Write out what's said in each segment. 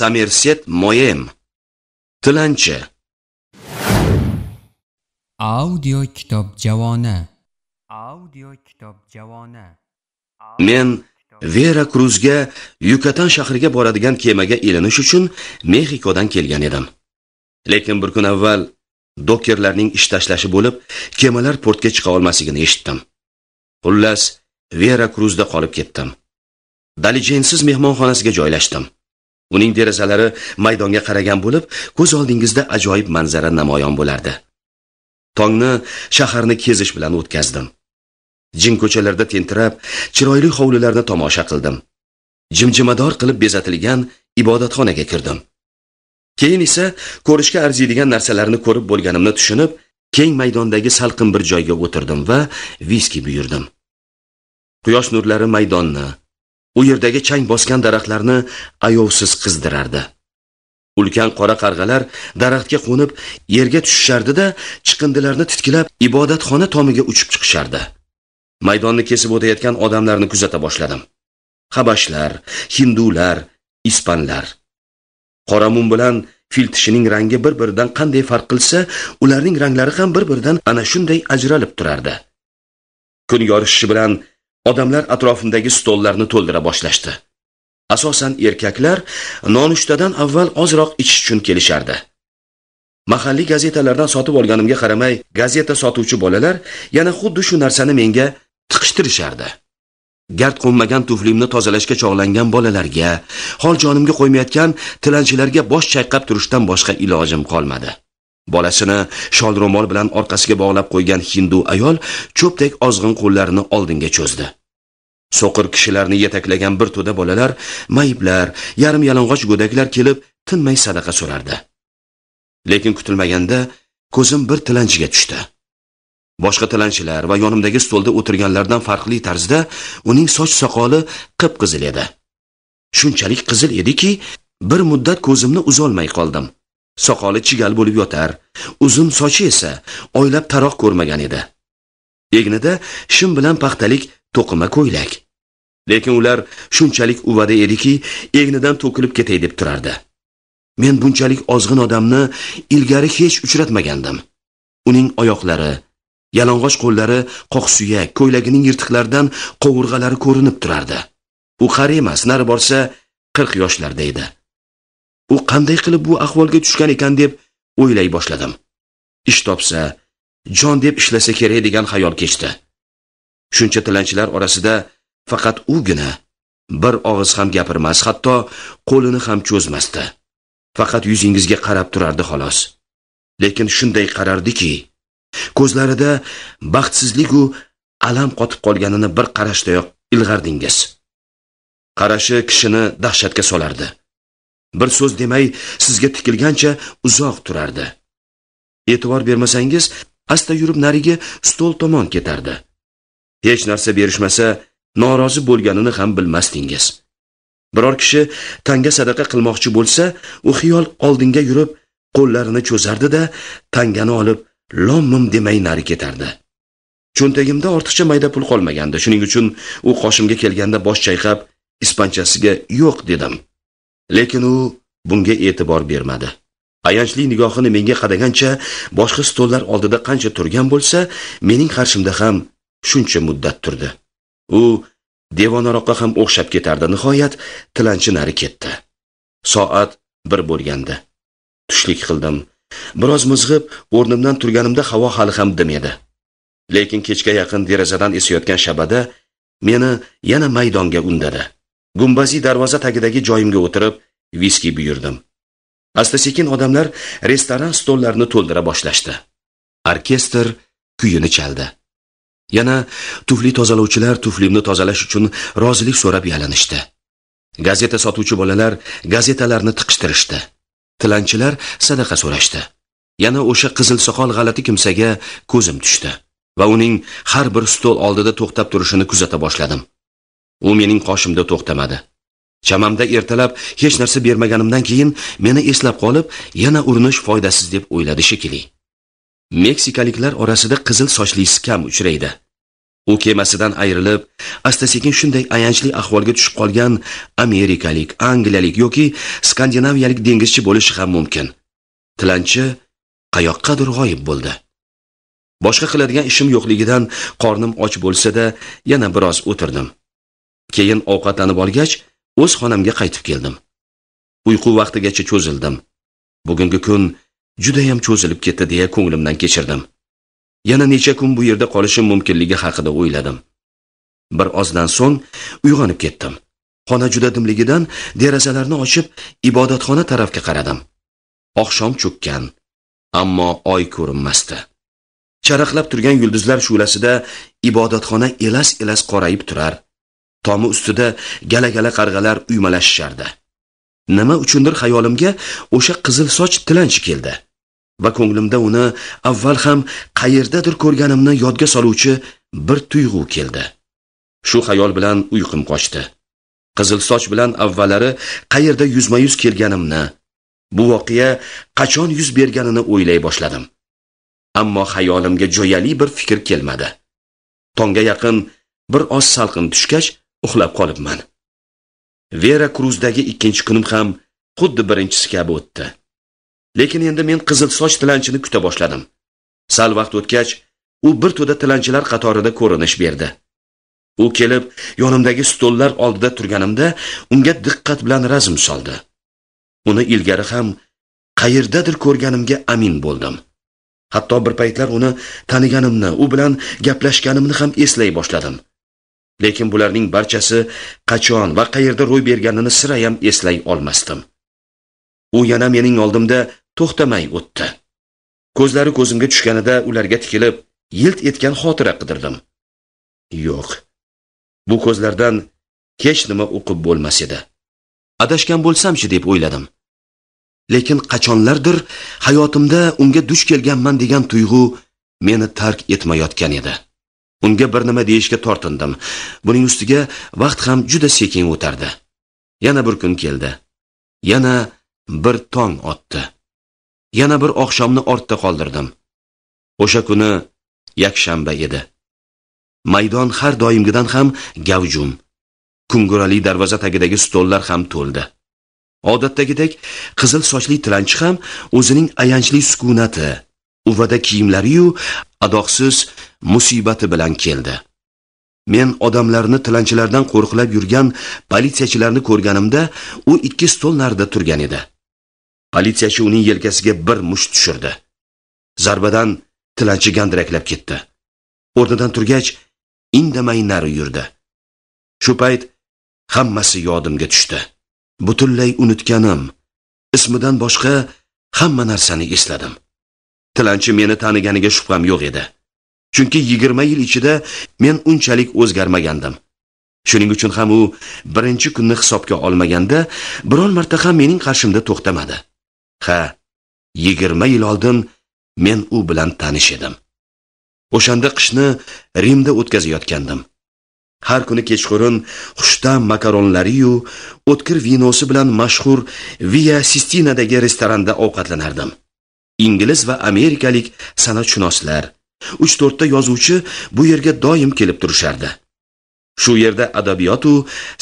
Somerset Moyem. Tilanchi. Audio kitob javoni. Audio kitob javoni. Men Vera Cruzga Yukatan shahriga boradigan kemaga ilinish uchun Mexikodan kelgan edim. Lekin bir kun avval dokerlarning ish tashlashi bo'lib, kemalar portga chiqa olmasligini eshitdim. Xullas, Vera Cruzda qolib ketdim. Dalijensiz mehmonxonasiga joylashdim. uning derazalari maydonga qaragan bo'lib ko'z oldingizda ajoyib manzara namoyon bo'lardi tongni shaharni kezish bilan o'tkazdim jin ko'chalarda tentirab chiroyli hovlilarni tomosha qildim jimjimador qilib bezatilgan ibodatxonaga kirdim keyin esa ko'rishga arziydigan narsalarni ko'rib bo'lganimni tushunib keng maydondagi salqin bir joyga o'tirdim va viski buyurdim quyosh nurlari maydonni u yerdagi chang bosgan daraxtlarni ayovsiz qizdirardi ulkan qora qarg'alar daraxtga qo'nib yerga tushishardi da chiqindilarni titkilab ibodatxona tomiga uchib chiqishardi maydonni kesib o'tayotgan odamlarni kuzata boshladim habashlar hindular ispanlar qora mum bilan fil tishining rangi bir biridan qanday farq qilsa ularning ranglari ham bir biridan ana shunday ajralib turardi kun yorishishi bilan odamlar atrofimdagi stollarni to'ldira boshlashdi asosan erkaklar nonushtadan avval ozroq ichish uchun kelishardi mahalliy gazetalardan sotib olganimga qaramay gazeta sotuvchi bolalar yana xuddi shu narsani menga tiqishtirishardi gard qo'nmagan tuflimni tozalashga chog'langan bolalarga hol jonimga qo'ymayotgan tilanchilarga bosh chayqab turishdan boshqa ilojim qolmadi bolasini sholro'mol bilan orqasiga bog'lab qo'ygan hindu ayol cho'pdek ozg'in qo'llarini oldinga cho'zdi so'qir kishilarni yetaklagan bir to'da bolalar mayiblar yarim yalang'och go'daklar kelib tinmay sadaqa so'rardi lekin kutilmaganda ko'zim bir tilanchiga tushdi boshqa tilanchilar va yonimdagi stolda o'tirganlardan farqli tarzda uning soch soqoli qip qizil edi shunchalik qizil ediki bir muddat ko'zimni uzolmay qoldim soqoli chigal bo'lib yotar uzun sochi esa oylab taroq ko'rmagan edi egnida shim bilan paxtalik to'qima ko'ylak lekin ular shunchalik uvada ediki egnidan to'kilib ketay deb turardi men bunchalik ozg'in odamni ilgari hech uchratmagandim uning oyoqlari yalang'och qo'llari qoqsuya, ko'ylagining yirtiqlaridan qovurg'alari ko'rinib turardi u qari emas nari borsa 40 yoshlarda edi u qanday qilib bu ahvolga tushgan ekan deb o'ylay boshladim ish topsa jon deb ishlasa kerak degan xayol kechdi shuncha tilanchilar orasida faqat ugina bir og'iz ham gapirmas hatto qo'lini ham cho'zmasdi faqat yuzingizga qarab turardi xolos lekin shunday qarardiki ko'zlarida baxtsizlik-u alam qotib qolganini bir qarashdayoq ilg'ardingiz qarashi kishini dahshatga solardi bir so'z demay sizga tikilgancha uzoq turardi e'tibor bermasangiz asta yurib nariga stol tomon ketardi hech narsa berishmasa norozi bo'lganini ham bilmasdingiz biror kishi tanga sadaqa qilmoqchi bo'lsa u xiyol oldinga yurib qo'llarini cho'zardi da tangani olib lommim demay nari ketardi cho'ntagimda ortiqcha mayda pul qolmagandi shuning uchun u qoshimga kelganda bosh chayqab ispanchasiga yo'q dedim lekin u bunga e'tibor bermadi ayanchli nigohini menga qadagancha boshqa stollar oldida qancha turgan bo'lsa mening qarshimda ham shuncha muddat turdi u devonaroqqa ham o'xshab ketardi nihoyat tilanchi nari ketdi soat bir bo'lgandi tushlik qildim biroz mizg'ib o'rnimdan turganimda havo hali ham dim edi lekin kechga yaqin derazadan esayotgan shabada meni yana maydonga undadi gumbazi darvoza tagidagi joyimga o'tirib viski buyurdim asta sekin odamlar restoran stollarini to'ldira boshlashdi orkestr kuyini chaldi yana tufli tozalovchilar tuflimni tozalash uchun rozilik so'rab yalinishdi gazeta sotuvchi bolalar gazetalarni tiqishtirishdi tilanchilar sadaqa so'rashdi yana o'sha qizil soqol g'alati kimsaga ko'zim tushdi va uning har bir stol oldida to'xtab turishini kuzata boshladim u mening qoshimda to'xtamadi chamamda ertalab hech narsa bermaganimdan keyin meni eslab qolib yana urinish foydasiz deb o'yladi shekilli meksikaliklar orasida qizil sochlisi kam uchraydi u kemasidan ayrilib asta sekin shunday ayanchli ahvolga tushib qolgan amerikalik angliyalik yoki skandinaviyalik dengizchi bo'lishi ham mumkin tilanchi qayoqqadir g'oyib bo'ldi boshqa qiladigan ishim yo'qligidan qornim och bo'lsa da yana biroz o'tirdim keyin ovqatlanib olgach o'z xonamga qaytib keldim uyqu vaqtigacha cho'zildim bugungi kun juda ham cho'zilib ketdi deya ko'nglimdan kechirdim yana necha kun bu yerda qolishim mumkinligi haqida o'yladim bir ozdan so'ng uyg'onib ketdim xona juda dimligidan derazalarni ochib ibodatxona tarafga qaradim oqshom cho'kkan ammo oy ko'rinmasdi charaqlab turgan yulduzlar shulasida ibodatxona elas elas qorayib turar tomi ustida gala gala qarg'alar uymalashishardi nima uchundir xayolimga o'sha qizil soch tilanchi keldi va ko'nglimda uni avval ham qayerdadir ko'rganimni yodga soluvchi bir tuyg'u keldi shu xayol bilan uyqum qochdi qizil soch bilan avvallari qayerda yuzma yuz kelganimni bu voqea qachon yuz berganini o'ylay boshladim ammo xayolimga jo'yali bir fikr kelmadi Tonga yaqin bir oz salqin tushgach uxlab qolibman vera kruzdagi ikkinchi kunim ham xuddi birinchisi kabi o'tdi lekin endi men qizil soch tilanchini kuta boshladim sal vaqt o'tgach u bir to'da tilanchilar qatorida ko'rinish berdi u kelib yonimdagi stollar oldida turganimda unga diqqat bilan razm soldi uni ilgari ham qayerdadir ko'rganimga amin bo'ldim hatto bir paytlar uni taniganimni u bilan gaplashganimni ham eslay boshladim lekin bularning barchasi qachon va qayerda ro'y berganini sira ham eslay olmasdim u yana mening oldimda to'xtamay o'tdi ko'zlari ko'zimga tushganida ularga tikilib yilt etgan xotira qidirdim yo'q bu ko'zlardan hech nima o'qib bo'lmas edi adashgan bo'lsamchi deb o'yladim lekin qachonlardir hayotimda unga duch kelganman degan tuyg'u meni tark etmayotgan edi unga bir nima deyishga tortindim buning ustiga vaqt ham juda sekin o'tardi yana bir kun keldi yana bir tong otdi yana bir oqshomni ortda qoldirdim o'sha kuni yakshanba edi maydon har doimgidan ham gavjum kungurali darvoza tagidagi stollar ham to'ldi odatdagidek qizil sochli tilanchi ham o'zining ayanchli sukunati uvada kiyimlari-yu adoqsiz musibati bilan keldi. Men odamlarni tilanchilardan qo'riqlab yurgan politsiyachilarni ko'rganimda u ikki stol narida turgan edi. Politsiyachi uning yelkasiga bir musht tushirdi. Zarbadan tilanchi gandiraklab ketdi. O'rnidan turgach indamay nari yurdi. Shu payt hammasi yodimga tushdi. Butunlay unutganim, ismidan boshqa hamma narsani esladim. tilanchi meni taniganiga shubham yo'q edi chunki 20 yil ichida men unchalik o'zgarmagandim shuning uchun ham u birinchi kunni hisobga olmaganda biron marta ham mening qarshimda to'xtamadi ha 20 yil oldin men u bilan tanish edim o'shanda qishni rimda o'tkazayotgandim har kuni kechqurun xushtam makaronlari yu o'tkir vinosi bilan mashhur Via Sistinadagi restoranda ovqatlanardim ingliz va amerikalik san'atshunoslar uch to'rtta yozuvchi bu yerga doim kelib turishardi shu yerda adabiyotu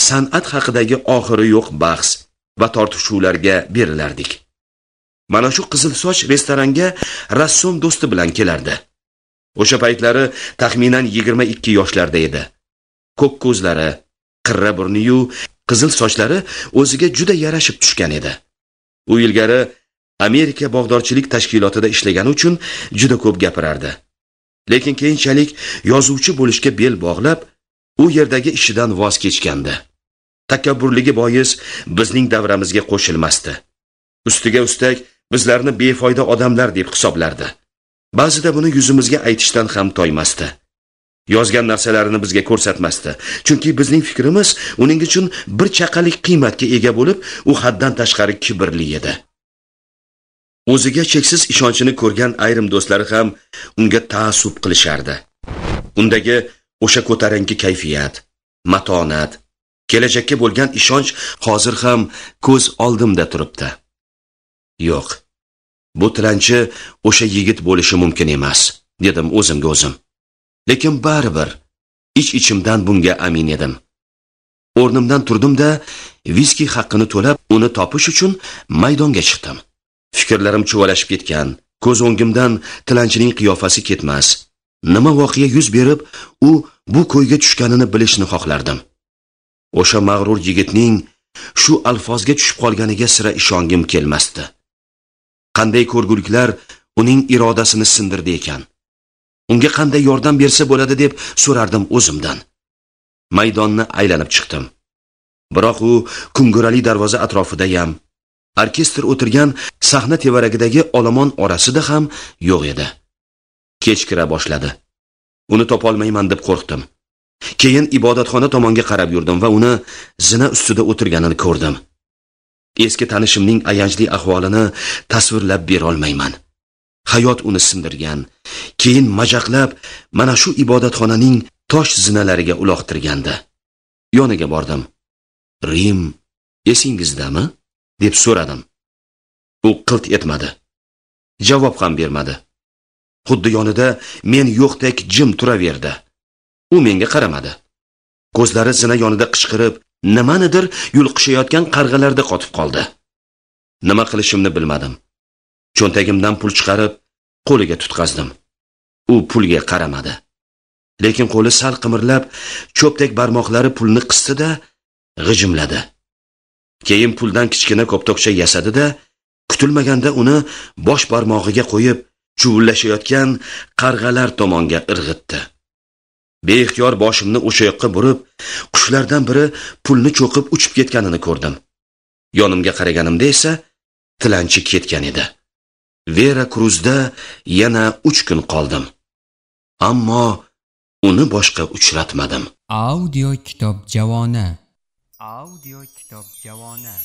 san'at haqidagi oxiri yo'q bahs va tortishuvlarga berilardik mana shu qizil soch restoranga rassom do'sti bilan kelardi o'sha paytlari taxminan 22 yoshlarda edi ko'k ko'zlari qirra burniyu qizil sochlari o'ziga juda yarashib tushgan edi u ilgari amerika bog'dorchilik tashkilotida ishlagani uchun juda ko'p gapirardi lekin keyinchalik yozuvchi bo'lishga bel bog'lab u yerdagi ishidan voz kechgandi takabburligi bois bizning davramizga qo'shilmasdi ustiga ustak bizlarni befoyda odamlar deb hisoblardi ba'zida buni yuzimizga aytishdan ham toymasdi yozgan narsalarini bizga ko'rsatmasdi chunki bizning fikrimiz uning uchun bir chaqalik qiymatga ega bo'lib u haddan tashqari kibrli edi o'ziga cheksiz ishonchini ko'rgan ayrim do'stlari ham unga taassub qilishardi undagi o'sha ko'tarinki kayfiyat matonat kelajakka bo'lgan ishonch hozir ham ko'z oldimda turibdi yo'q bu tilanchi o'sha yigit bo'lishi mumkin emas dedim o'zimga o'zim lekin baribir ich ichimdan bunga amin edim o'rnimdan turdimda viski haqqini to'lab uni topish uchun maydonga chiqdim fikrlarim chuvalashib ketgan ko'z o'ngimdan tilanchining qiyofasi ketmas nima voqea yuz berib u bu ko'yga tushganini bilishni xohlardim o'sha mag'rur yigitning shu alfozga tushib qolganiga sira ishongim kelmasdi qanday ko'rguliklar uning irodasini sindirdi ekan unga qanday yordam bersa bo'ladi deb so'rardim o'zimdan maydonni aylanib chiqdim biroq u kungurali darvoza atrofidayam orkestr o'tirgan sahna tevaragidagi olomon orasida ham yo'q edi kech kira boshladi uni topolmayman deb qo'rqdim keyin ibodatxona tomonga qarab yurdim va uni zina ustida o'tirganini ko'rdim eski tanishimning ayanchli ahvolini tasvirlab berolmayman hayot uni sindirgan keyin majaqlab mana shu ibodatxonaning tosh zinalariga uloqtirgandi yoniga bordim rim esingizdami deb so'radim u qilt etmadi javob ham bermadi xuddi yonida men yo'qdek jim turaverdi u menga qaramadi ko'zlari zina yonida qichqirib nimanidir yulqishayotgan qarg'alarda qotib qoldi nima qilishimni bilmadim cho'ntagimdan pul chiqarib qo'liga tutqazdim u pulga qaramadi lekin qo'li sal qimirlab cho'pdek barmoqlari pulni qisdida g'ijimladi keyin puldan kichkina koptokcha yasadida kutilmaganda uni bosh barmog'iga qo'yib chuvillashayotgan qarg'alar tomonga irg'itdi beixtiyor boshimni o'sha yoqqa burib qushlardan biri pulni cho'qib uchib ketganini ko'rdim yonimga qaraganimda esa tilanchi ketgan edi vera kruzda yana uch kun qoldim ammo uni boshqa uchratmadim audio kitob javoni آودیو کتاب جوانه